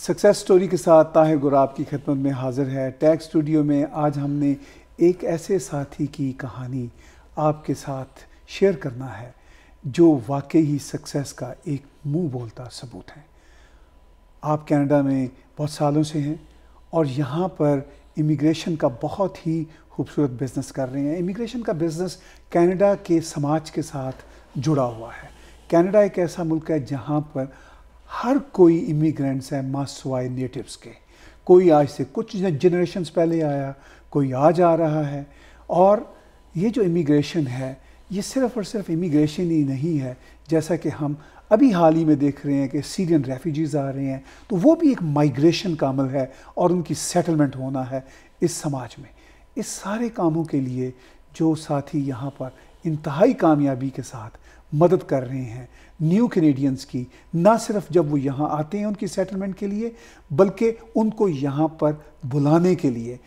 Success story के साथ ताहिर गुराब की खिदमत में हाजिर है टैग स्टूडियो में आज हमने एक ऐसे साथी की कहानी आपके साथ शेयर करना है जो वाकई ही सक्सेस का एक मुंह बोलता सबूत है आप कनाडा में बहुत सालों से हैं और यहाँ पर इमिग्रेशन का बहुत ही खूबसूरत बिज़नेस कर रहे हैं इमिग्रेशन का बिज़नेस कनाडा के समाज के साथ जुड़ा हुआ है कनाडा एक ऐसा मुल्क है जहाँ पर हर कोई इमिग्रेंट्स है मासवाए नेटिव्स के कोई आज से कुछ जनरेशन पहले आया कोई आज आ रहा है और ये जो इमिग्रेशन है ये सिर्फ और सिर्फ इमिग्रेशन ही नहीं है जैसा कि हम अभी हाल ही में देख रहे हैं कि सीरियन रेफ्यूजीज़ आ रहे हैं तो वो भी एक माइग्रेशन का अमल है और उनकी सेटलमेंट होना है इस समाज में इस सारे कामों के लिए जो साथी यहाँ पर इंतहाई कामयाबी के साथ मदद कर रहे हैं न्यू कैनेडियंस की ना सिर्फ जब वो यहाँ आते हैं उनकी सेटलमेंट के लिए बल्कि उनको यहाँ पर बुलाने के लिए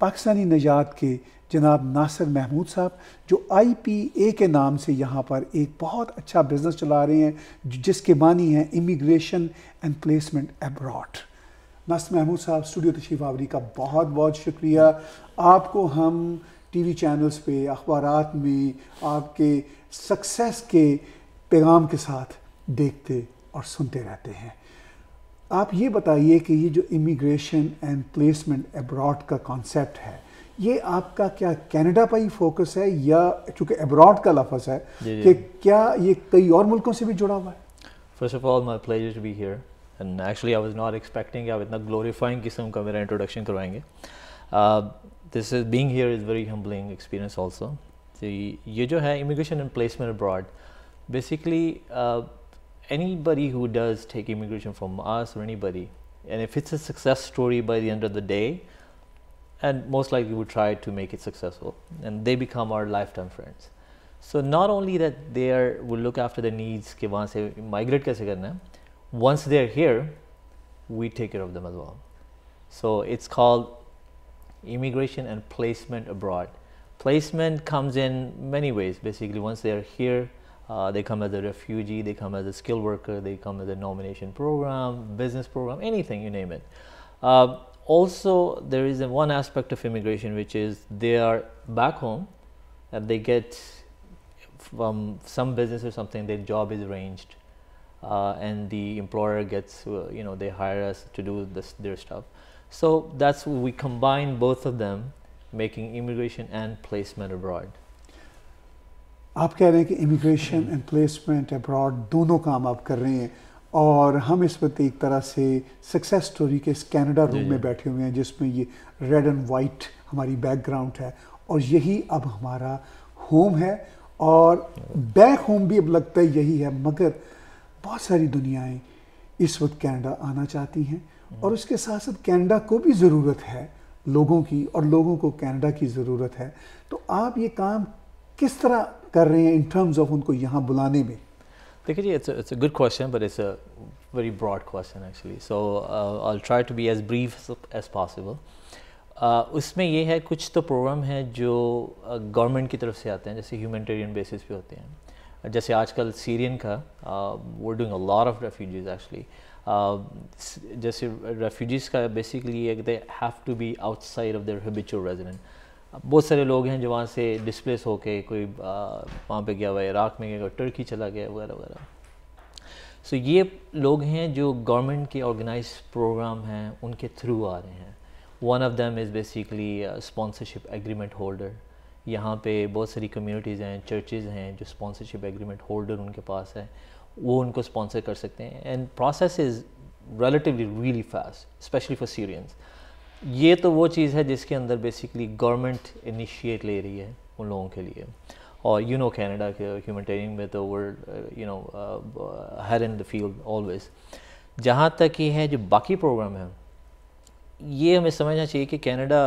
पाकिस्तानी नजात के जनाब नासिर महमूद साहब जो आई पी ए के नाम से यहाँ पर एक बहुत अच्छा बिज़नेस चला रहे हैं जिसके मानी हैं इमिग्रेशन एंड प्लेसमेंट एब्रॉड मस्त महमूद साहब स्टूडियो तशीफ आवरी का बहुत बहुत शुक्रिया आपको हम टीवी चैनल्स पे अखबार में आपके सक्सेस के पैगाम के साथ देखते और सुनते रहते हैं आप ये बताइए कि ये जो इमिग्रेशन एंड प्लेसमेंट एब्रॉड का कॉन्सेप्ट है ये आपका क्या कनाडा पर ही फोकस है या चूंकि एब्रॉड का लफज है कि क्या ये कई और मुल्कों से भी जुड़ा हुआ है first of all my pleasure to be here and actually I was not expecting आप इतना glorifying किस्म का मेरा introduction करवाएंगे uh, this is being here is very humbling experience also तो ये जो है immigration and placement abroad basically uh, anybody who does take immigration from us or anybody and if it's a success story by the end of the day and most likely we try to make it successful and they become our lifetime friends so not only that they are will look after the needs ke wahan se migrate kaise karna hai once they're here, we take care of them as well. So it's called immigration and placement abroad. Placement comes in many ways. Basically, once they're here, uh, they come as a refugee, they come as a skilled worker, they come as a nomination program, business program, anything, you name it. Uh, also, there is one aspect of immigration which is they are back home and they get from some business or something, their job is arranged uh, and the employer gets, you know, they hire us to do this, their stuff. So that's we combine both of them, making immigration and placement abroad. आप कह रहे हैं कि immigration and placement abroad दोनों काम आप कर रहे हैं और हम इस वक्त एक तरह से सक्सेस स्टोरी के इस कैनेडा रूम में बैठे हुए हैं जिसमें ये रेड एंड वाइट हमारी बैकग्राउंड है और यही अब हमारा होम है और बैक होम भी अब लगता है यही है मगर बहुत सारी दुनियाएं इस वक्त कनाडा आना चाहती हैं और उसके साथ साथ कनाडा को भी ज़रूरत है लोगों की और लोगों को कनाडा की ज़रूरत है तो आप ये काम किस तरह कर रहे हैं इन टर्म्स ऑफ उनको यहाँ बुलाने में देखिए जी it's it's a good question but it's a very broad question actually so I try to be as brief as possible उसमें ये है कुछ तो प्रोग्राम हैं जो गवर्नमेंट uh, की तरफ से आते हैं जैसे ह्यूमेटेरियन बेसिस पे होते हैं जैसे आजकल सीरियन का वो doing a lot of refugees actually जैसे रेफ्यूजीज़ का बेसिकली एक they have to be outside of their habitual resident बहुत सारे लोग हैं जो वहाँ से डिस्प्लेस होके कोई uh, वहाँ पे गया हुआ है इराक में गया टर्की चला गया वगैरह वगैरह सो so, ये लोग हैं जो गवर्नमेंट के ऑर्गेनाइज प्रोग्राम हैं उनके थ्रू आ रहे हैं one of them is basically sponsorship agreement holder यहाँ पे बहुत सारी कम्युनिटीज़ हैं चर्चेज़ हैं जो स्पॉन्सरशिप एग्रीमेंट होल्डर उनके पास है वो उनको स्पॉन्सर कर सकते हैं and process is relatively really fast especially for Syrians ये तो वो चीज़ है जिसके अंदर बेसिकली गवर्नमेंट इनिशिएट ले रही है उन लोगों के लिए और यू नो कैनेडा के ट्रेनिंग में तो वर्ल्ड यू नो हर इन द फील्ड ऑलवेज जहाँ तक ये है जो बाकी प्रोग्राम हैं ये हमें समझना चाहिए कि Canada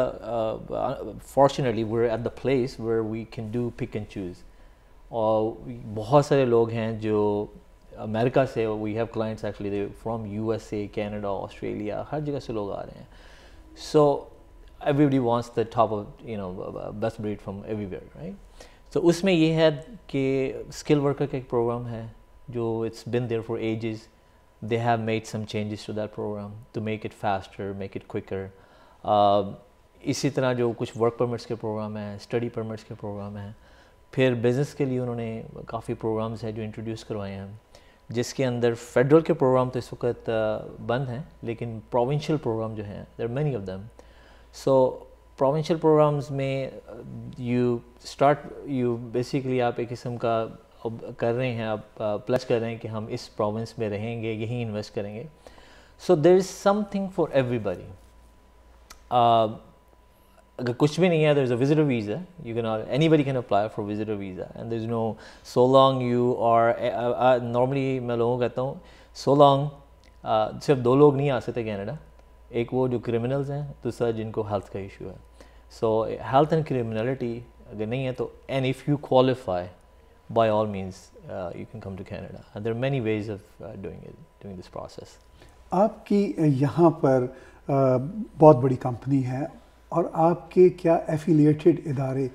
fortunately we're at the place where we can do pick and choose और बहुत सारे लोग हैं जो अमेरिका से we have clients actually from U S A Canada Australia हर जगह से लोग आ रहे हैं so everybody wants the top of you know best breed from everywhere right तो उसमें ये है कि स्किल वर्कर का एक प्रोग्राम है जो it's been there for ages they have made some changes to that program to make it faster, make it quicker. Uh, इसी तरह जो कुछ वर्क परमिट्स के प्रोग्राम हैं स्टडी परमिट्स के प्रोग्राम हैं फिर बिज़नेस के लिए उन्होंने काफ़ी प्रोग्राम्स हैं जो इंट्रोड्यूस करवाए हैं जिसके अंदर फेडरल के प्रोग्राम तो इस वक्त बंद हैं लेकिन प्रोविंशियल प्रोग्राम जो हैं there many of them so provincial programs में यू स्टार्ट यू बेसिकली आप एक किस्म का कर रहे हैं आप प्लस कर रहे हैं कि हम इस प्रोविंस में रहेंगे यहीं इन्वेस्ट करेंगे so there is something for everybody अगर कुछ भी नहीं है there is a visitor visa you can anybody can apply for visitor visa and there is no so long you और नॉर्मली मैं लोगों को कहता हूँ सो लॉन्ग सिर्फ दो लोग नहीं आ सकते कैनेडा एक वो जो क्रिमिनल्स हैं दूसरा जिनको हेल्थ का इशू है सो हेल्थ एंड क्रिमिनलिटी अगर नहीं है तो and if you qualify by all means uh, you can come to Canada. And there are many ways of uh, doing it, doing this process. आपकी यहाँ पर बहुत बड़ी कंपनी है और आपके क्या एफिलिएटेड इदारे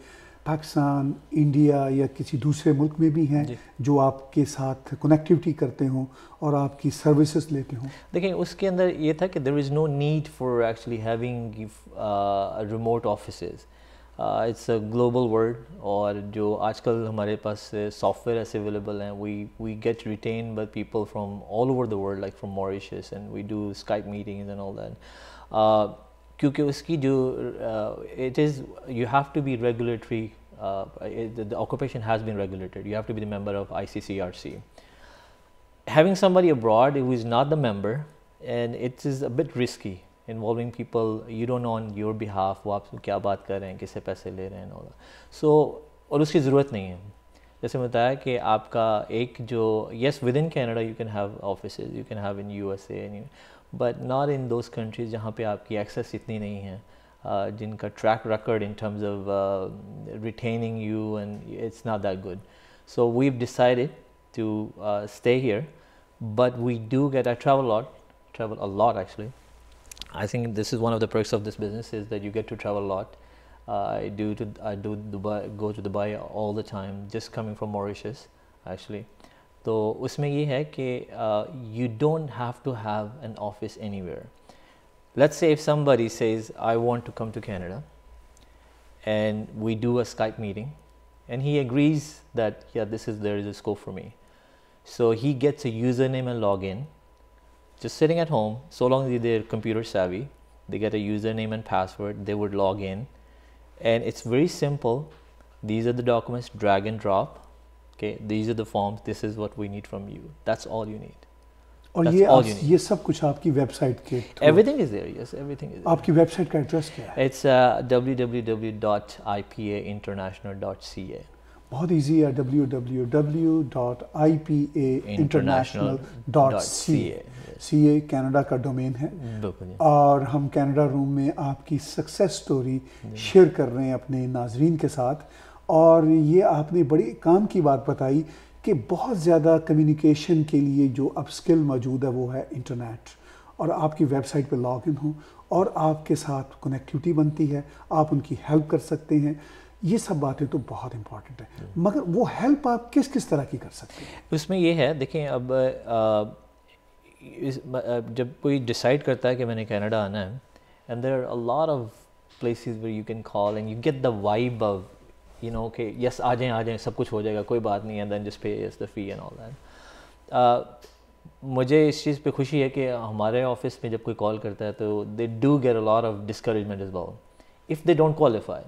पाकिस्तान इंडिया या किसी दूसरे मुल्क में भी हैं जो आपके साथ कनेक्टिविटी करते हों और आपकी सर्विसेज लेते हों देखिए उसके अंदर ये था कि there is no need for actually having remote offices Uh, it's a global word or jo aajkal humare software is available and we get retained by people from all over the world like from Mauritius and we do Skype meetings and all that kyunki uski jo you have to be regulatory uh, the, the occupation has been regulated. You have to be the member of ICCRC. Having somebody abroad who is not the member, and it is a bit risky involving people you don't know on your behalf What aap kya baat kar rahe hain kisse paise le rahe hain aur so aur uski zarurat nahi hai jaise maine bataya ki aapka ek jo yes within canada you can have offices you can have in usa and you, but not in those countries jahan pe aapki access itni nahi hai uh, jinka track record in terms of uh, retaining you and it's not that good so we've decided to uh, stay here but we do get i travel a lot travel a lot actually I think this is one of the perks of this business is that you get to travel a lot. I do to I do Dubai go to Dubai all the time. Just coming from Mauritius, actually. So, usme ye hai you don't have to have an office anywhere. Let's say if somebody says I want to come to Canada, and we do a Skype meeting, and he agrees that yeah, this is there is a scope for me. So he gets a username and login just sitting at home, so long as they're computer savvy, they get a username and password, they would log in. And it's very simple. These are the documents, drag and drop. Okay, these are the forms, this is what we need from you. That's all you need. और That's ये all you need. ये सब कुछ आपकी website के everything is there yes everything is आपकी website का address क्या है इट्स uh, www.ipainternational.ca बहुत ईजी है W W W dot I P A international dot C A C A Canada का डोमेन है और हम कैनेडा रूम में आपकी सक्सेस स्टोरी शेयर कर रहे हैं अपने नाजरीन के साथ और ये आपने बड़ी काम की बात बताई कि बहुत ज़्यादा कम्युनिकेशन के लिए जो अब स्किल मौजूद है वो है इंटरनेट और आपकी वेबसाइट पर लॉग इन हो और आपके साथ कनेक्टिविटी बनती है आप उनकी हेल्प कर सकते हैं ये सब बातें तो बहुत इंपॉर्टेंट है मगर वो हेल्प आप किस किस तरह की कर सकते हैं उसमें ये है देखें अब आ, जब कोई डिसाइड करता है कि मैंने कनाडा आना है and there are a lot of places where you can call and you get the vibe of you know के यस आ जाएँ आ जाएँ सब कुछ हो जाएगा कोई बात नहीं है then just pay yes the fee and all that मुझे इस चीज़ पे खुशी है कि हमारे ऑफिस में जब कोई कॉल करता है तो they do get a lot of discouragement is bow if they don't qualify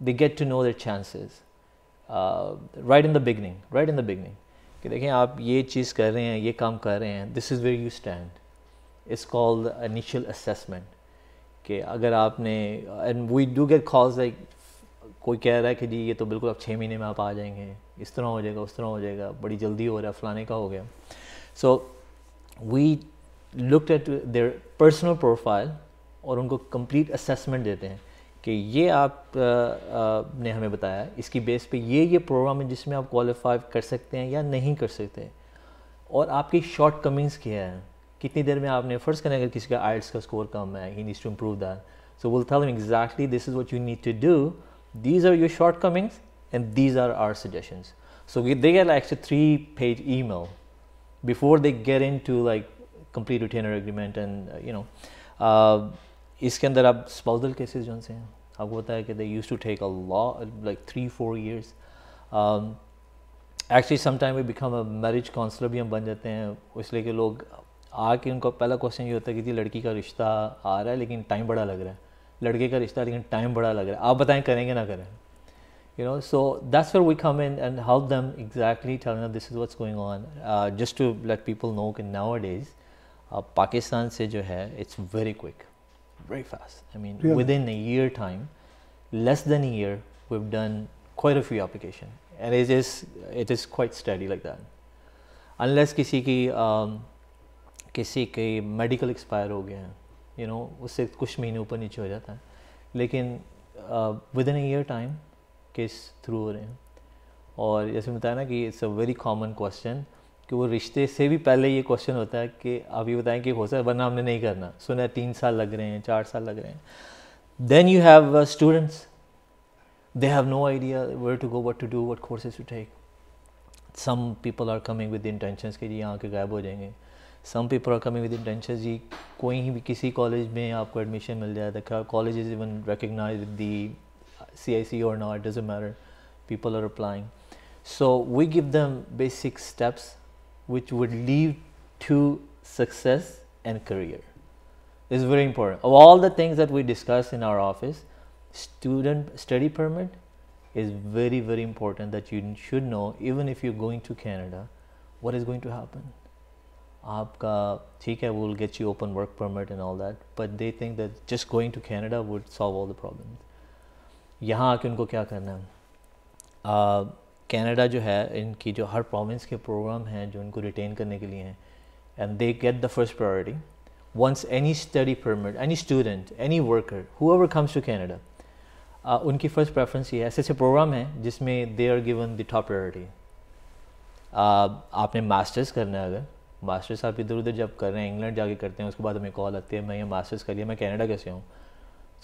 they get to know their chances uh, right in the beginning right in the beginning Okay, this is where you stand it's called initial assessment Okay, and we do get calls like कोई कह रहा है कि जी ये तो बिल्कुल आप छः महीने में आप आ जाएंगे इस तरह हो जाएगा उस तरह हो जाएगा बड़ी जल्दी हो रहा है फलाने का हो गया so we look at their personal profile और उनको कंप्लीट असेसमेंट देते हैं कि ये आप ने हमें बताया इसकी बेस पे ये ये प्रोग्राम है जिसमें आप क्वालिफाई कर सकते हैं या नहीं कर सकते और आपकी शॉर्ट कमिंग्स क्या हैं कितनी देर में आपने फर्स्ट करें अगर किसी का आइल्स का स्कोर कम है he needs to improve that so will tell exactly this is what you need to do these are your shortcomings and these are are suggestions so they get like a three page email before they get into like complete retainer agreement and uh, you know uh, इसके अंदर आप spousal cases जो से हैं आपको होता है कि they use to take a law like three four years actually sometime we become a marriage counsellor भी हम बन जाते हैं इसलिए कि लोग आके उनका पहला क्वेश्चन ये होता है कि जी लड़की का रिश्ता आ रहा है लेकिन टाइम बड़ा लग रहा है लड़के का रिश्ता लेकिन टाइम बड़ा लग रहा है आप बताएं करेंगे ना करें you know so that's for we come in and how them exactly telling this is is going on just to let people know कि know that nowadays uh, pakistan se jo hai it's very fast. I mean, within a year time, less than a year, we've done quite a few applications. And it is, it is quite steady like that. Unless kisi ki, um, kisi medical expire ho gaya, you know, usse kush mehne upar niche ho jata hai. within a year time, case through ho rahe hain. Aur jaise mitaya na it's a very common question. कि वो रिश्ते से भी पहले ये question होता है कि आप ये बताएं कि हो सकता है वरना हमने नहीं करना सुना है तीन साल लग रहे हैं चार साल लग रहे हैं then you have students have no idea idea to go what to do what courses to take some people are coming with in tension के जी यहाँ के गायब हो जाएंगे people are coming with in tension जी कोई भी किसी कॉलेज में आपको एडमिशन मिल जाए the college is even recognize the C I C और not does matter people are applying so we give दम basic steps which would lead to success and career. This is very important. Of all the things that we discuss in our office, student study permit is very, very important that you should know, even if you're going to Canada, what is going to happen. Aapka, theek we'll get you open work permit and all that, but they think that just going to Canada would solve all the problems. क्या करना है uh, Canada जो है इनकी जो हर province के program हैं जो इनको रिटेन करने के लिए हैं and they get the first priority once any study permit any student any worker who comes to Canada उनकी फर्स्ट प्रेफरेंस ये ऐसे ऐसे प्रोग्राम हैं जिसमें they are given the top priority आपने मास्टर्स करना है अगर मास्टर्स आप इधर उधर जब कर रहे हैं इंग्लैंड जाके करते हैं उसके बाद हमें कॉल आती है मैं ये मास्टर्स कर लिया मैं कनाडा कैसे हूँ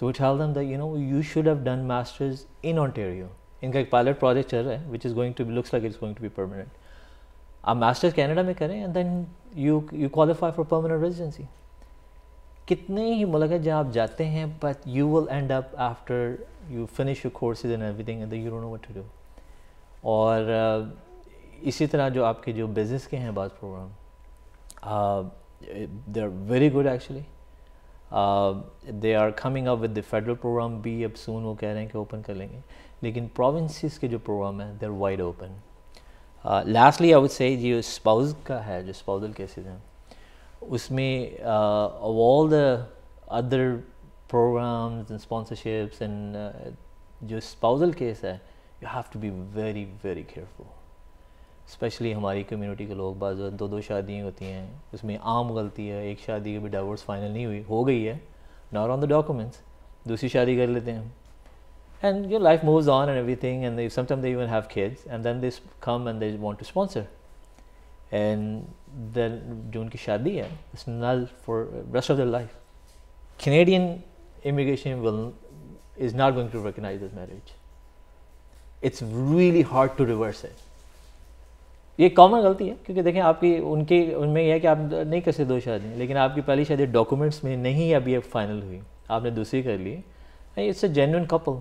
so we tell them that you know you should have done masters in Ontario इनका एक पायलट प्रोजेक्ट चल रहा है which is going to looks like it's going to be permanent आप मास्टर्स कैनेडा में करें and then you you qualify for permanent residency कितने ही मुलक जहाँ आप जाते हैं but you will end up after you finish you courses and everything and you don't know what to do और uh, इसी तरह जो आपके जो बिज़नेस के हैं बाज़ program they are very good actually they are coming up with the federal program भी अब सून वो कह रहे हैं कि ओपन कर लेंगे लेकिन प्रोविंसेस के जो प्रोग्राम हैं they are wide open lastly I would say जो स्पाउज का है जो स्पाउजल केसेस हैं उसमें all the other program sponsorships and जो स्पाउजल केस है you have to be very very careful especially हमारी कम्युनिटी के लोग बाज दो दो शादियाँ होती हैं उसमें आम गलती है एक शादी की भी डाइवोर्स फाइनल नहीं हुई हो गई है नॉट ऑन द डॉक्यूमेंट्स दूसरी शादी कर लेते हैं and your life moves on and everything and they sometimes they even have kids and then they come and they want to sponsor and then June उनकी शादी है null for rest of their life Canadian immigration will is not going to recognize this marriage it's really hard to reverse it ये common गलती है क्योंकि देखें आपकी उनके उनमें यह है कि आप नहीं कर सकते दो शादी लेकिन आपकी पहली शादी डॉक्यूमेंट्स में नहीं अभी फाइनल हुई आपने दूसरी कर ली it's a genuine couple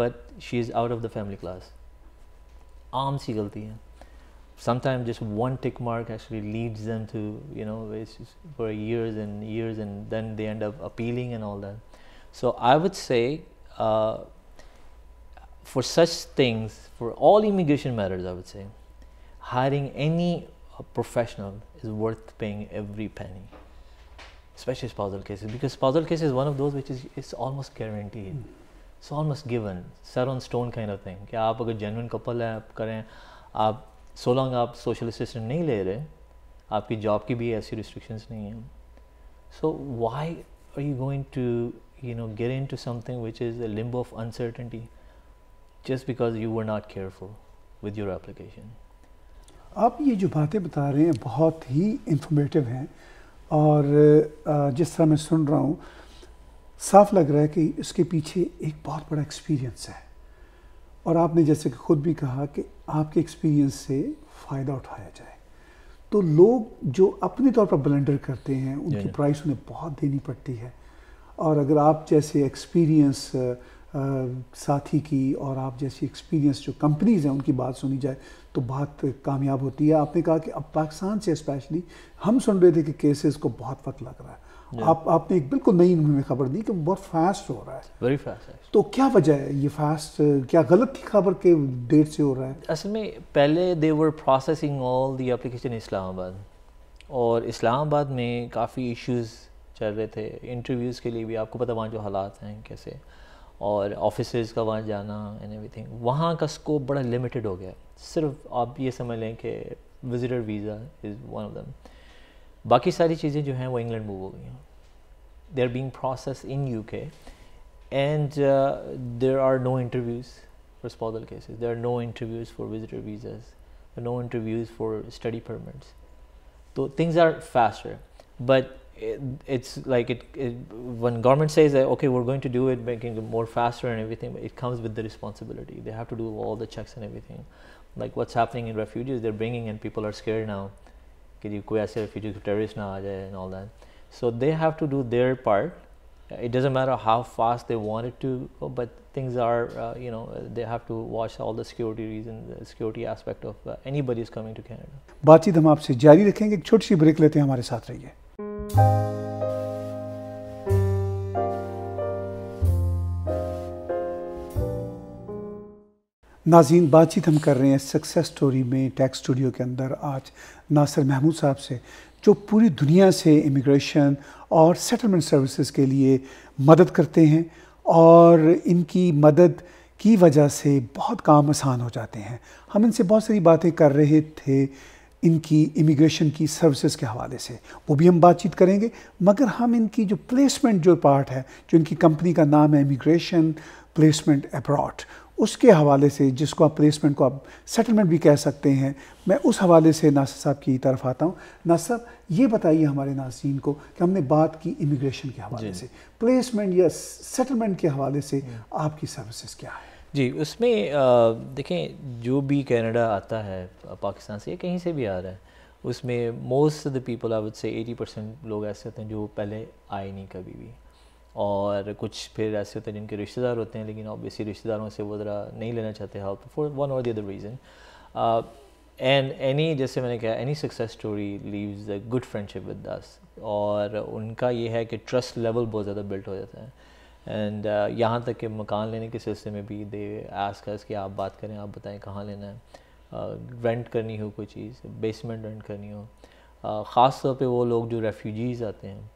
but she is out of the family class आम सी गलती sometimes just one tick mark actually leads them to you know for years and years and then they end up appealing and all that so i would say uh, for such things for all immigration matters i would say hiring any uh, professional is worth paying every penny especially spousal cases because spousal cases is one of those which is it's almost guaranteed mm. It's almost given set on stone kind of thing कि आप अगर genuine couple हैं आप करें आप so long आप social assistant नहीं ले रहे आपकी जॉब की भी ऐसी रिस्ट्रिक्शंस नहीं हैं so why are you going to you know get into something which is a limb of uncertainty just because you were not careful with your application आप ये जो बातें बता रहे हैं बहुत ही इंफॉर्मेटिव हैं और जिस तरह मैं सुन रहा हूँ साफ लग रहा है कि इसके पीछे एक बहुत बड़ा एक्सपीरियंस है और आपने जैसे कि खुद भी कहा कि आपके एक्सपीरियंस से फ़ायदा उठाया जाए तो लोग जो अपने तौर पर ब्लेंडर करते हैं उनकी प्राइस उन्हें बहुत देनी पड़ती है और अगर आप जैसे एक्सपीरियंस साथी की और आप जैसी एक्सपीरियंस जो कंपनीज़ हैं उनकी बात सुनी जाए तो बात कामयाब होती है आपने कहा कि अब पाकिस्तान से स्पेशली हम सुन रहे थे कि केसेस को बहुत वक्त लग रहा है आप आपने एक बिल्कुल नई उन्होंने खबर दी कि बहुत फास्ट हो रहा है वेरी फास्ट तो क्या वजह है ये फास्ट क्या गलत थी खबर के डेट से हो रहा है असल में पहले they were processing all the application Islamabad और इस्लामाबाद में काफ़ी इश्यूज चल रहे थे इंटरव्यूज़ के लिए भी आपको पता वहाँ जो हालात हैं कैसे और ऑफिस का वहाँ जाना एंड थिंग वहाँ का स्कोप बड़ा लिमिटेड हो गया सिर्फ आप ये समझ लें कि visitor visa is one of them बाकी सारी चीज़ें जो हैं वो इंग्लैंड मूव हो गई हैं they are being process in U K and there are no interviews for spousal cases. There are no interviews for visitor visas, no interviews for study permits. So things are faster, but it's like it, it, when government says that okay we're going to do it making it more faster and everything it comes with the responsibility they have to do all the checks and everything like what's happening in refugees they're bringing and people are scared now कि जी कोई ऐसे future terrorist ना आ जाए and all that so they have to do their part it doesn't matter how fast they wanted to go but things are you know they have to watch all the security reason security aspect of anybody is coming to Canada बातचीत हम आपसे जारी रखेंगे एक छोटी सी break लेते हैं हमारे साथ रहिए नाजीन बातचीत हम कर रहे हैं सक्सेस स्टोरी में टैक्स स्टूडियो के अंदर आज नासर महमूद साहब से जो पूरी दुनिया से इमिग्रेशन और सेटलमेंट सर्विसेज के लिए मदद करते हैं और इनकी मदद की वजह से बहुत काम आसान हो जाते हैं हम इनसे बहुत सारी बातें कर रहे थे इनकी इमिग्रेशन की सर्विसेज के हवाले से वो भी हम बातचीत करेंगे मगर हम इनकी जो प्लेसमेंट जो पार्ट है जो इनकी कंपनी का नाम है इमिग्रेशन प्लेसमेंट अब्रॉड उसके हवाले से जिसको आप प्लेसमेंट को आप सेटलमेंट भी कह सकते हैं मैं उस हवाले से नासिर साहब की तरफ आता हूँ नासिर साहब ये बताइए हमारे नासन को कि हमने बात की इमिग्रेशन के हवाले से प्लेसमेंट या सेटलमेंट के हवाले से आपकी सर्विसेज क्या है जी उसमें देखें जो भी कैनेडा आता है पाकिस्तान से कहीं से भी आ रहा है उसमें most of the people I would say 80 percent लोग ऐसे होते हैं जो पहले आए नहीं कभी भी और कुछ फिर ऐसे होते हैं जिनके रिश्तेदार होते हैं लेकिन ऑब्वियसली रिश्तेदारों से वो ज़रा नहीं लेना चाहते हेल्प फॉर वन और the other reason and any जैसे मैंने कहा any success story leaves a good friendship with this और उनका ये है कि ट्रस्ट लेवल बहुत ज़्यादा बिल्ट हो जाता है एंड uh, यहाँ तक कि मकान लेने के सिलसिले में भी दे आस खास कि आप बात करें आप बताएं कहाँ लेना है रेंट uh, करनी हो कोई चीज़ बेसमेंट रेंट करनी हो uh, ख़ास तौर पे वो लोग जो रेफ्यूजीज़ आते हैं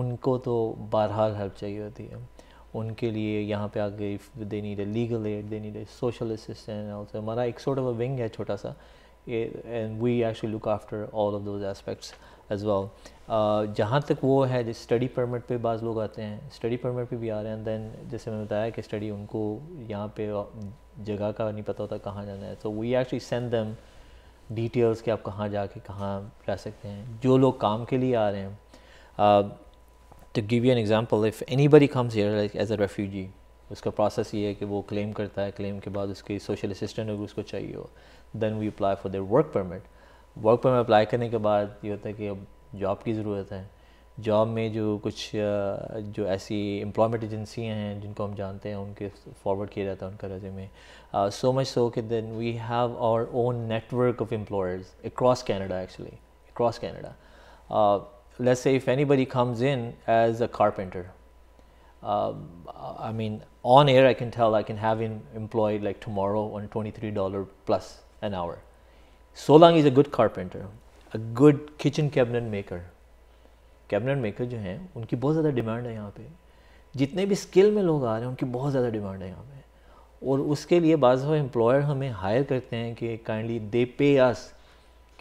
उनको तो बहरहाल हेल्प चाहिए होती है उनके लिए यहाँ पे आगे if they need a legal aid they need a social assistant also हमारा एक सॉर्ट ऑफ अ विंग है छोटा सा and we actually look after all of those aspects as well जहाँ तक वो है जिस स्टडी परमिट पे बाज़ लोग आते हैं स्टडी परमिट पे भी आ रहे हैं दैन जैसे मैंने बताया कि स्टडी उनको यहाँ पे जगह का नहीं पता होता कहाँ जाना है तो we actually send them details कि आप कहाँ जाके कहाँ रह सकते हैं जो लोग काम के लिए आ रहे हैं uh, to give you an example if anybody comes here like as a refugee उसका प्रोसेस ये है कि वो क्लेम करता है क्लेम के बाद उसकी सोशल असिस्टेंट अगर उसको चाहिए हो then we apply for their work permit work permit apply करने के बाद ये होता है कि अब जॉब की ज़रूरत है जॉब में जो कुछ जो ऐसी एम्प्लॉयमेंट एजेंसियाँ हैं जिनको हम जानते हैं उनके फॉरवर्ड किया जाता है उनका रजे में सो मच सो कि then we have our own network of employers across Canada actually across Canada let's say if anybody comes in as a carpenter, um, I mean, on air, I can tell I can have him employed like tomorrow on $23 plus an hour. So long he's a good carpenter, a good kitchen cabinet maker. cabinet maker जो हैं उनकी बहुत ज़्यादा demand है यहाँ पे जितने भी स्किल में लोग आ रहे हैं उनकी बहुत ज़्यादा डिमांड है यहाँ पे और उसके लिए बाज़ एम्प्लॉयर हमें हायर करते हैं कि काइंडली दे पे अस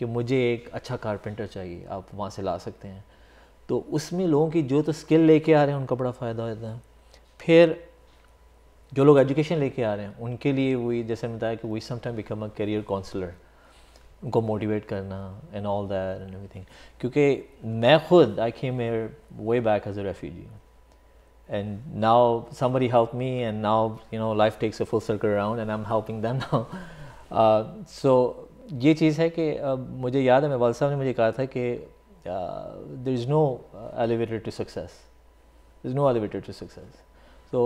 कि मुझे एक अच्छा कारपेंटर चाहिए आप वहाँ से ला सकते हैं तो उसमें लोगों की जो तो स्किल लेके आ रहे हैं उनका बड़ा फ़ायदा होता है फिर जो लोग एजुकेशन लेके आ रहे हैं उनके लिए वही जैसे मैंने बताया कि वही sometime become a career counsellor उनको मोटिवेट करना and all that and everything क्योंकि मैं खुद I came mayor way back as a refugee and now somebody help me and now you know life takes a full circle around and I am helping them now so ये चीज़ है कि मुझे याद है वाल साहब ने मुझे कहा था कि there is no elevated to success is no elevated to success तो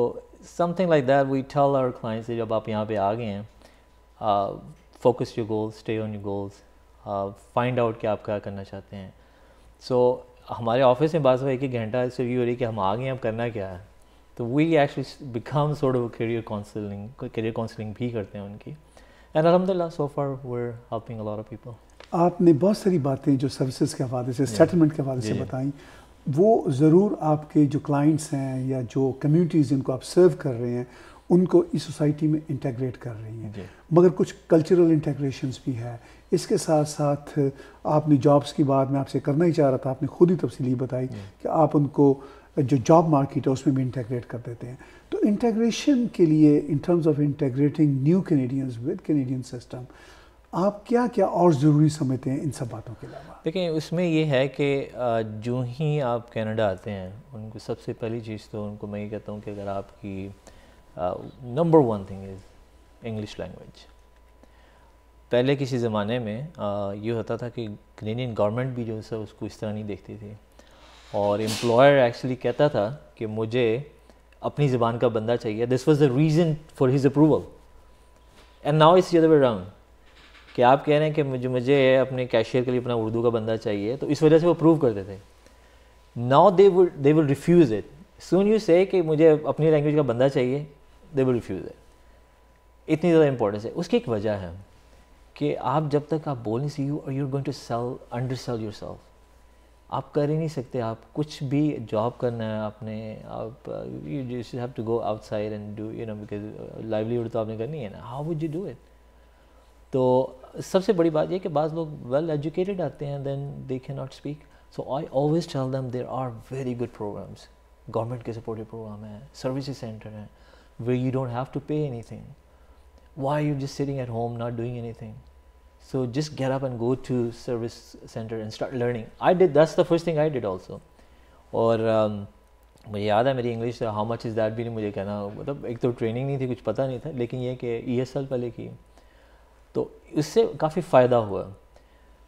something like that we tell our clients जब आप यहाँ पे आ गए हैं focus your goals stay on your goals find out कि आप क्या करना चाहते हैं सो so, हमारे ऑफिस में बात एक ही घंटा से यू हो रही है कि हम आ गए हैं अब करना क्या है तो we actually become sort career counselling career counselling भी करते हैं उनकी एंड अलहमदिल्ला so far we're helping of people आपने बहुत सारी बातें जो सर्विसेज के हवाले से सेटलमेंट के हवाले से बताई वो ज़रूर आपके जो क्लाइंट्स हैं या जो कम्युनिटीज़ जिनको आप सर्व कर रहे हैं उनको इस सोसाइटी में इंटेग्रेट कर रही हैं मगर कुछ कल्चरल इंटेग्रेशन भी है इसके साथ साथ आपने जॉब्स की बात मैं आपसे करना ही चाह रहा था आपने खुद ही तफसीली बताई कि आप उनको जो जॉब मार्केट है उसमें भी इंटेग्रेट कर देते हैं तो इंटेग्रेशन के लिए in terms of integrating new Canadians with Canadian system आप क्या क्या और ज़रूरी समझते हैं इन सब बातों के अलावा देखिए उसमें यह है कि जो ही आप कनाडा आते हैं उनको सबसे पहली चीज़ तो उनको मैं ये कहता हूँ कि अगर आपकी number one thing is English language पहले किसी ज़माने में ये होता था कि कनेडियन गवर्नमेंट भी जो है उसको इस तरह नहीं देखती थी और एम्प्लॉयर एक्चुअली कहता था कि मुझे अपनी ज़बान का बंदा चाहिए this was the reason for his approval and now is way round कि आप कह रहे हैं कि मुझे मुझे अपने कैशियर के लिए अपना उर्दू का बंदा चाहिए तो इस वजह से वो अप्रूव करते थे now they would they will refuse it soon you say कि मुझे अपनी लैंग्वेज का बंदा चाहिए दे विल रिफ्यूज़ इट इतनी ज़्यादा इंपॉर्टेंस है उसकी एक वजह है कि आप जब तक आप बोल नहीं यू और you are going to sell undersell yourself आप कर ही नहीं सकते आप कुछ भी जॉब करना है आपने आप you should have to go outside and do you know because livelihood तो आपने करनी है ना how would you do it तो सबसे बड़ी बात यह कि बाज़ लोग वेल एजुकेटेड आते हैं then they can not speak so I always tell them there are very good programmes government के सपोर्टेड प्रोग्राम हैं सर्विस सेंटर हैं वे you don't have to pay anything why you just sitting at home not doing anything So just get up and go to service center and start learning. I did. That's the first thing I did also. और um, मुझे याद है मेरी English how much is that भी नहीं मुझे कहना मतलब एक तो ट्रेनिंग नहीं थी कुछ पता नहीं था लेकिन ये कि ई एस एल पहले की तो इससे काफ़ी फ़ायदा हुआ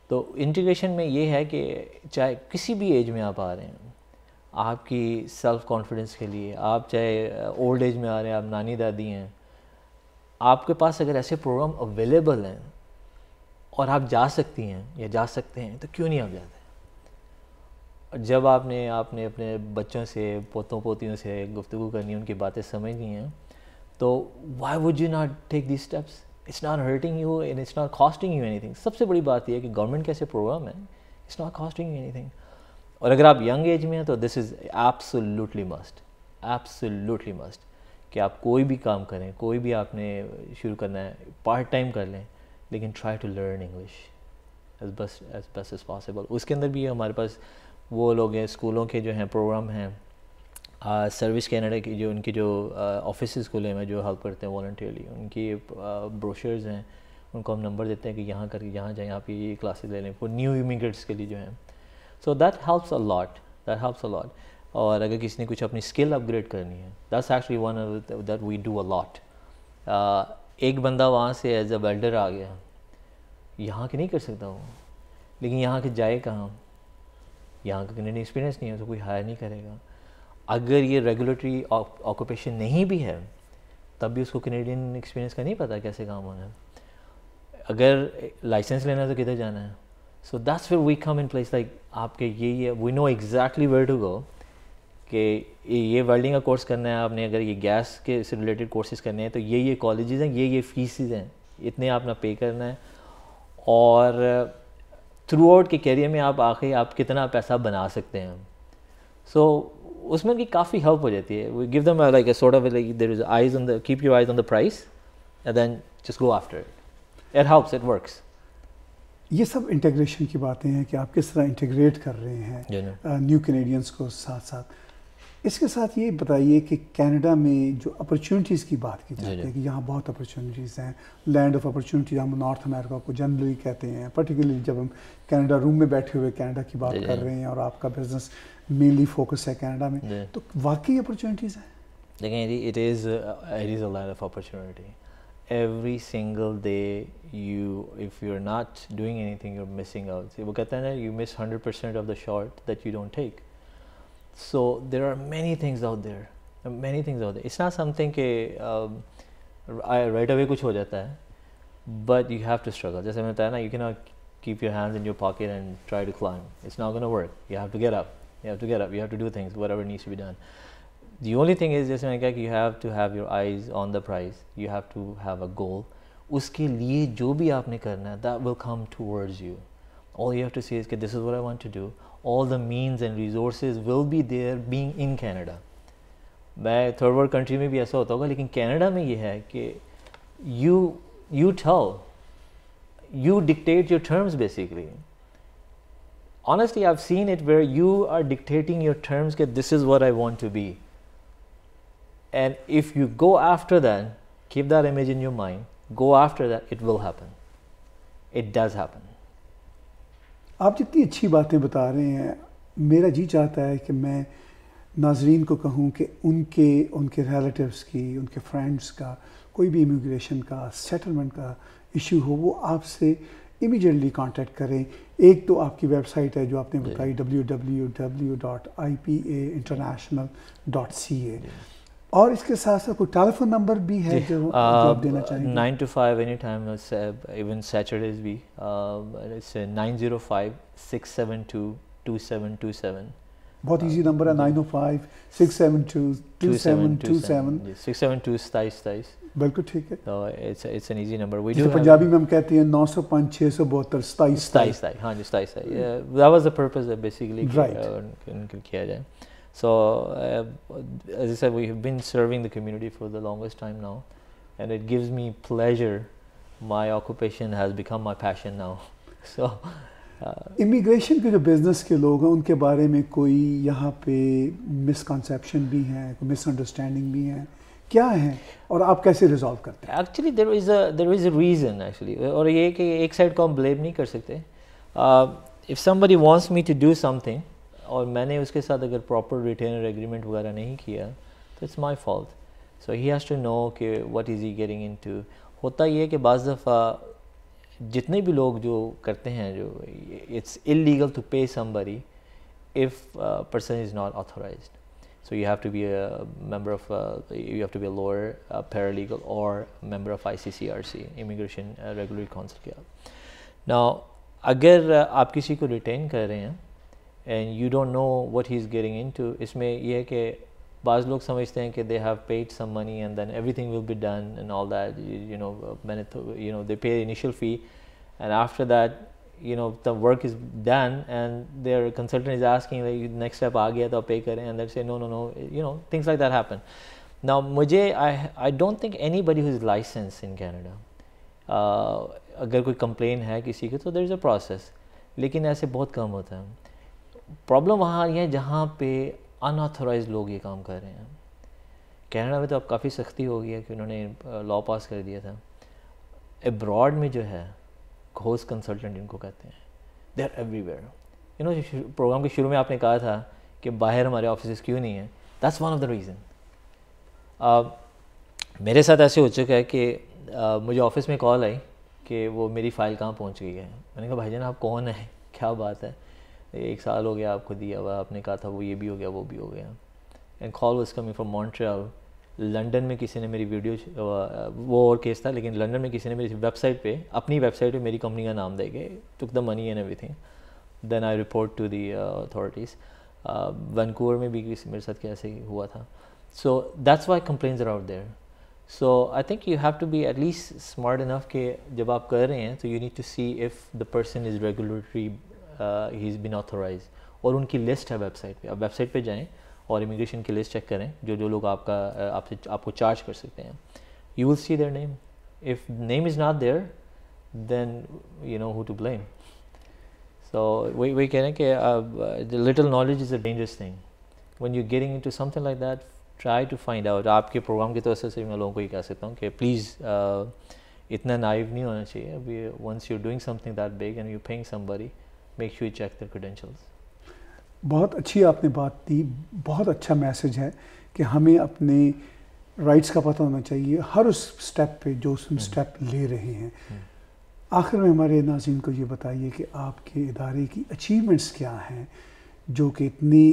तो इंटीग्रेशन में ये है कि चाहे किसी भी एज में आप आ रहे हैं आपकी सेल्फ कॉन्फिडेंस के लिए आप चाहे ओल्ड uh, एज में आ रहे हैं आप नानी दादी हैं आपके पास अगर ऐसे प्रोग्राम अवेलेबल हैं और आप जा सकती हैं या जा सकते हैं तो क्यों नहीं आप जाते जब आपने आपने अपने बच्चों से पोतों पोतियों से गुफ्तु करनी उनकी बातें समझनी हैं तो why would you not take the steps it's not hurting you and it's not costing you anything सबसे बड़ी बात यह है कि गवर्नमेंट कैसे प्रोग्राम है it's not costing you anything और अगर आप यंग एज में हैं तो this is absolutely must absolutely must कि आप कोई भी काम करें कोई भी आपने शुरू करना है पार्ट टाइम कर लें they can try to learn English as बस एज बेस्ट एज पॉसिबल उसके अंदर भी हमारे पास वो लोग हैं स्कूलों के जो हैं प्रोग्राम हैं सर्विस कैनेडा की जो उनके जो ऑफिस खुले हैं जो हेल्प करते हैं वॉल्टियरली उनकी ब्रोशर्स हैं उनको हम नंबर देते हैं कि यहाँ करके यहाँ जाएँ आप ये क्लासेज ले लें वो न्यू इमिग्रेट्स के लिए जो हैं so that helps a lot that helps a lot और अगर किसी ने कुछ अपनी स्किल अपग्रेड करनी है that's actually one that we do a lot एक बंदा वहाँ से एज अ वेल्डर आ गया यहाँ के नहीं कर सकता वो लेकिन यहाँ के जाए कहाँ यहाँ का कन्हें एक्सपीरियंस नहीं है तो कोई हायर नहीं करेगा अगर ये रेगुलेटरी ऑक्यूपेशन नहीं भी है तब भी उसको कनेडियन एक्सपीरियंस का नहीं पता कैसे काम होना है अगर लाइसेंस लेना है तो किधर जाना है सो दैट्स फिर we come in place like आपके ये ये we know exactly where to go कि ये वेल्डिंग का कोर्स करना है आपने अगर ये गैस के से रिलेटेड कोर्सेज करने हैं तो ये ये कॉलेजेस हैं ये ये फीसिस हैं इतने आपने पे करना है और थ्रू आउट के कैरियर में आप आखिर आप कितना पैसा बना सकते हैं सो so, उसमें उनकी काफ़ी हेल्प हो जाती है we give them like of like there is eyes on the keep you eyes on the price and then just go after it it helps it works ये सब इंटीग्रेशन की बातें हैं कि आप किस तरह इंटीग्रेट कर रहे हैं न्यू कैनेडियंस uh, को साथ साथ इसके साथ ये बताइए कि कनाडा में जो अपॉर्चुनिटीज़ की बात की जाती है कि यहाँ बहुत अपॉर्चुनिटीज़ हैं लैंड ऑफ अपॉर्चुनिटी हम नॉर्थ अमेरिका को जनरली कहते हैं पर्टिकुलरली जब हम कनाडा रूम में बैठे हुए कनाडा की बात कर रहे हैं और आपका बिजनेस मेनली फोकस है कनाडा में तो वाकई अपॉर्चुनिटीज़ हैं देखें it is it is a land of opportunity single day you if you are not doing anything you are missing out वो कहते हैं ना miss hundred percent of the shot that you don't take So there are many things out there, many things out there. It's not something that um, right away kuch ho jata hai, but you have to struggle. Just like na, you cannot keep your hands in your pocket and try to climb. It's not going to work. You have to get up. You have to get up. You have to do things, whatever needs to be done. The only thing is just like you have to have your eyes on the prize. You have to have a goal. उसके लिए जो भी आपने करना that will come towards you. All you have to say is that this is what I want to do all the means and resources will be there being in Canada. मैं third world country में भी ऐसा होता होगा लेकिन Canada में ये है कि you you tell you dictate your terms basically honestly I have seen it where you are dictating your terms के this is what I want to be and if you go after that keep that image in your mind go after that it will happen it does happen आप जितनी अच्छी बातें बता रहे हैं मेरा जी चाहता है कि मैं नाजरीन को कहूँ कि उनके उनके रिलेटिव्स की उनके फ्रेंड्स का कोई भी इमिग्रेशन का सेटलमेंट का इशू हो वो आपसे इमीडिएटली कांटेक्ट करें एक तो आपकी वेबसाइट है जो आपने बताई W W W dot I P A international dot C A और इसके साथ साथ कोई टेलीफोन नंबर भी है जो, आप uh, देना चाहेंगे nine to five any time even Saturdays भी nine zero five six seven two two seven two seven बहुत इजी नंबर है nine O five six seven two two seven two seven six seven two सताईस सताईस बिल्कुल ठीक है तो it's it's an easy number वी पंजाबी में हम कहते हैं नौ सौ पाँच छः सौ बहत्तर सताईस सताईस हाँ जी सताईस that was the purpose basically किया जाए So, uh, as I said, we have been serving the community for the longest time now, and it gives me pleasure. My occupation has become my passion now. So, uh, immigration के जो business के लोग हैं उनके बारे में कोई यहाँ पे misconception भी है, कोई misunderstanding भी है. क्या है और आप कैसे resolve करते हैं? Actually, there is a there is a reason actually. और ये कि एक side को blame नहीं कर सकते. Uh, if somebody wants me to do something, और मैंने उसके साथ अगर प्रॉपर रिटेनर एग्रीमेंट वगैरह नहीं किया तो it's my fault so he has to know कि what is he getting into होता ये है कि बज़ दफ़ा जितने भी लोग जो करते हैं जो it's illegal to pay somebody if person is not authorise so you have to be to of you have to be lawyer have legal और member of I C C R C immigration Immigration council के ना अगर आप किसी को retain कर रहे हैं and you don't know what he's getting into isme ye ke baaz log samajhte hain they have paid some money and then everything will be done and all that you, you know you know they pay the initial fee and after that you know the work is done and their consultant is asking like next step aa gaya to pay kare and they say no no no you know things like that happen now mujhe i i don't think anybody who is licensed in canada uh agar koi complain hai kisi ki to there is a process lekin aise bahut kam hota hai problem वहाँ आ रही है जहाँ पे unauthorized लोग ये काम कर रहे हैं कनाडा में तो अब काफ़ी सख्ती हो गई है कि उन्होंने लॉ पास कर दिया था एब्रॉड में जो है घोष कंसल्टेंट इनको कहते हैं they are everywhere you know programme के शुरू में आपने कहा था कि बाहर हमारे ऑफिस क्यों नहीं है that's one of the reason मेरे साथ ऐसे हो चुका है कि uh, मुझे ऑफिस में कॉल आई कि वो मेरी फ़ाइल कहाँ पहुँच गई है मैंने कहा भाई जान आप कौन है क्या बात है एक साल हो गया आपको दिया हुआ आपने कहा था वो ये भी हो गया वो भी हो गया and call was coming from Montreal London में किसी ने मेरी वीडियो वो और केस था लेकिन लंदन में किसी ने मेरी वेबसाइट पे अपनी वेबसाइट पे मेरी कंपनी का नाम दे के took the money and everything then I report to the authorities Vancouver में भी मेरे साथ कैसे हुआ था so that's why complaints are out there so I think you have to be at least smart enough के जब आप कर रहे हैं तो you need to see if the person is regulatory he is been authorise और उनकी list है वेबसाइट पे आप वेबसाइट पे जाएं और इमिग्रेशन की लिस्ट चेक करें जो जो लोग आपका uh, आपसे आपको चार्ज कर सकते हैं you will see their name if name is not there then you know who to blame so वही वही कह रहे हैं कि little knowledge is a dangerous thing one you getting into something like that try to find out आपके programme की तरफ तो से मैं लोगों को ये कह सकता हूँ कि प्लीज़ uh, इतना नाइव नहीं होना चाहिए once you doing something that big and you paying somebody make sure check check their बहुत अच्छी आपने बात की बहुत अच्छा मैसेज है कि हमें अपने राइट्स का पता होना चाहिए हर उस स्टेप पे जो हम हम्म। स्टेप ले रहे हैं हम्म। आखिर में हमारे नाजीन को ये बताइए कि आपके इदारे की अचीवमेंट्स क्या हैं जो कि इतनी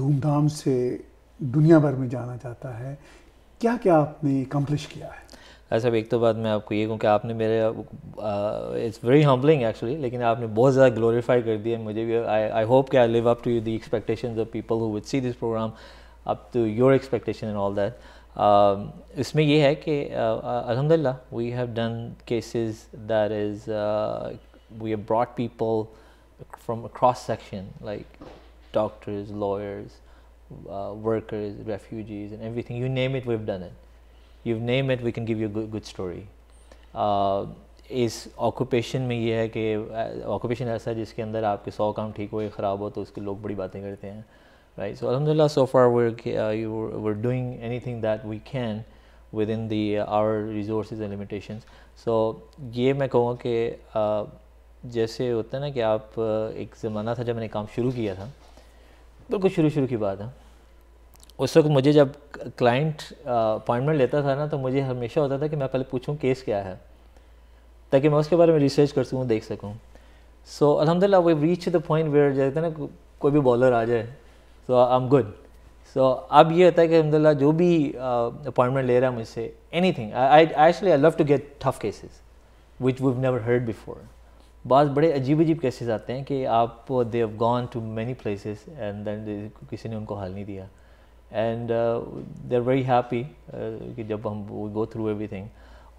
धूमधाम से दुनिया भर में जाना जाता है क्या क्या आपने एकम्प्लिश किया है ऐसा एक तो बात मैं आपको ये कहूँ कि आपने मेरे इट्स वेरी हम्बलिंग एक्चुअली लेकिन आपने बहुत ज़्यादा ग्लोरीफाई कर दिया मुझे भी आई होप के I live up to you the expectation of people who with see this programme up to your expectation and all that इसमें यह है कि अलहमदिल्ला we have done cases that is we have broad people from across section like doctors lawyers workers refugees and thing you name it we have done it you name it we can give you good good story इस occupation में ये है कि occupation uh, ऐसा है जिसके अंदर आपके सौ काम ठीक हो या ख़राब हो तो उसके लोग बड़ी बातें करते हैं राइट सो अलहमदिल्ला so far we're doing anything that we can within the our resource and limitation so ये मैं कहूँगा कि uh, जैसे होता है ना कि आप uh, एक ज़माना था जब मैंने काम शुरू किया था बिल्कुल शुरू शुरू की बात है उस वक्त मुझे जब क्लाइंट अपॉइंटमेंट लेता था ना तो मुझे हमेशा होता था कि मैं पहले पूछूँ केस क्या है ताकि मैं उसके बारे में रिसर्च कर सकूँ देख सकूँ सो अलहमदिल्ला we reach the point where है ना कोई भी बॉलर आ जाए सो आई एम गुड सो अब ये होता है कि अलहमदिल्ला जो भी अपॉइंटमेंट ले रहा है मुझसे anything I actually I love to get tough cases which we never heard before बाद बड़े अजीब अजीब केसेस आते हैं कि आप they have gone to many places and then किसी ने उनको हल नहीं दिया and they are very happy कि जब हम गो थ्रू एवरी थिंग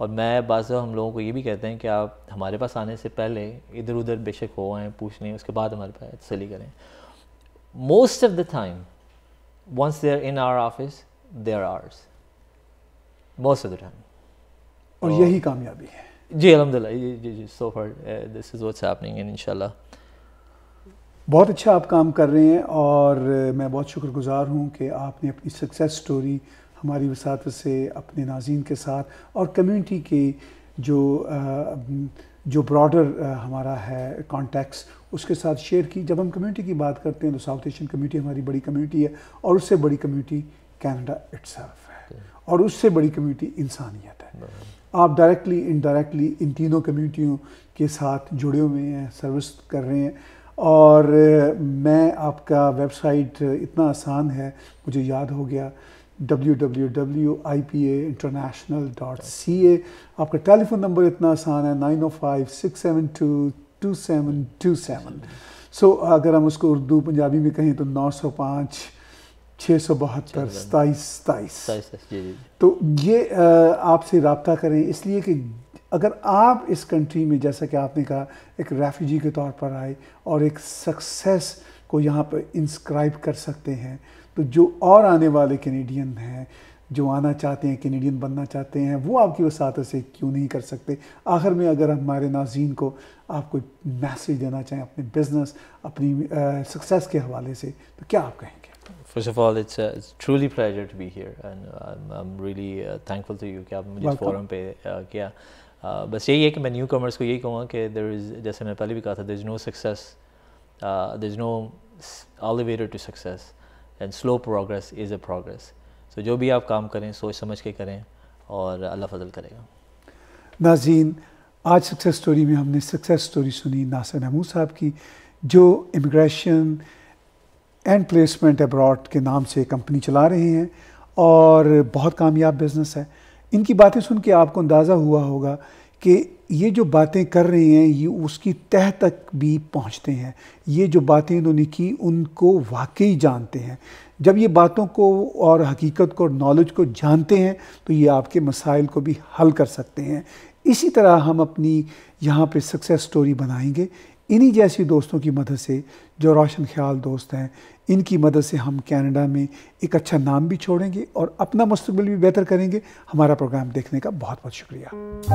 और मैं बाज हम लोगों को ये भी कहते हैं कि आप हमारे पास आने से पहले इधर उधर बेशक हो आए पूछ लें उसके बाद हमारे पास तसली करें most of the time once in our office they are ours most of the time और यही कामयाबी है जी अलहमदिल्ला जी जी so for this is what's happening in इनशाला बहुत अच्छा आप काम कर रहे हैं और मैं बहुत शुक्रगुजार हूँ कि आपने अपनी सक्सेस स्टोरी हमारी वसात से अपने नाजीन के साथ और कम्युनिटी के जो जो ब्रॉडर हमारा है कॉन्टैक्ट्स उसके साथ शेयर की जब हम कम्युनिटी की बात करते हैं तो साउथ एशियन कम्युनिटी हमारी बड़ी कम्युनिटी है और उससे बड़ी कम्युनिटी कैनेडा इट्सल्फ है और उससे बड़ी कम्युनिटी इंसानियत है आप डायरेक्टली इनडायरेक्टली इन तीनों कम्युनिटियों के साथ जुड़े हुए हैं सर्विस कर रहे हैं और मैं आपका वेबसाइट इतना आसान है मुझे याद हो गया www.ipainternational.ca आपका टेलीफोन नंबर इतना आसान है nine O five six seven two two seven two seven so अगर हम उसको उर्दू पंजाबी में कहें तो नौ सौ पाँच छः सौ बहत्तर सताईस सताईस तो ये आपसे रबता करें इसलिए कि अगर आप इस कंट्री में जैसा कि आपने कहा एक रेफ्यूजी के तौर पर आए और एक सक्सेस को यहाँ पर इंस्क्राइब कर सकते हैं तो जो और आने वाले कैनेडियन हैं जो आना चाहते हैं कैनेडियन बनना चाहते हैं वो आपकी वसात से क्यों नहीं कर सकते आखिर में अगर हमारे नाजीन को आप कोई मैसेज देना चाहें अपने बिजनेस अपनी सक्सेस के हवाले से तो क्या आप कहेंगे First of all, it's, uh, it's truly pleasure to be here and I'm, I'm really uh, thankful to you कि आप मुझे uh, Uh, बस यही है कि मैं न्यू कॉमर्स को यही कहूँगा कि देर इज़ जैसे मैंने पहले भी कहा था there is no success there is no elevator to success and slow progress is a progress so जो भी आप काम करें सोच समझ के करें और अल्लाह फजल करेगा नाजीन आज सक्सेस स्टोरी में हमने सक्सेस स्टोरी सुनी नासिर महमूद साहब की जो इमिग्रेशन एंड प्लेसमेंट अब्रॉड के नाम से कंपनी चला रहे हैं और बहुत कामयाब बिजनेस है इनकी बातें सुन के आपको अंदाज़ा हुआ होगा कि ये जो बातें कर रहे हैं ये उसकी तह तक भी पहुंचते हैं ये जो बातें इन्होंने की उनको वाकई जानते हैं जब ये बातों को और हकीकत को और नॉलेज को जानते हैं तो ये आपके मसाइल को भी हल कर सकते हैं इसी तरह हम अपनी यहाँ पे सक्सेस स्टोरी बनाएंगे इन्हीं जैसी दोस्तों की मदद से जो रोशन ख्याल दोस्त हैं इनकी मदद से हम कनाडा में एक अच्छा नाम भी छोड़ेंगे और अपना मुस्तबिल भी बेहतर करेंगे हमारा प्रोग्राम देखने का बहुत बहुत शुक्रिया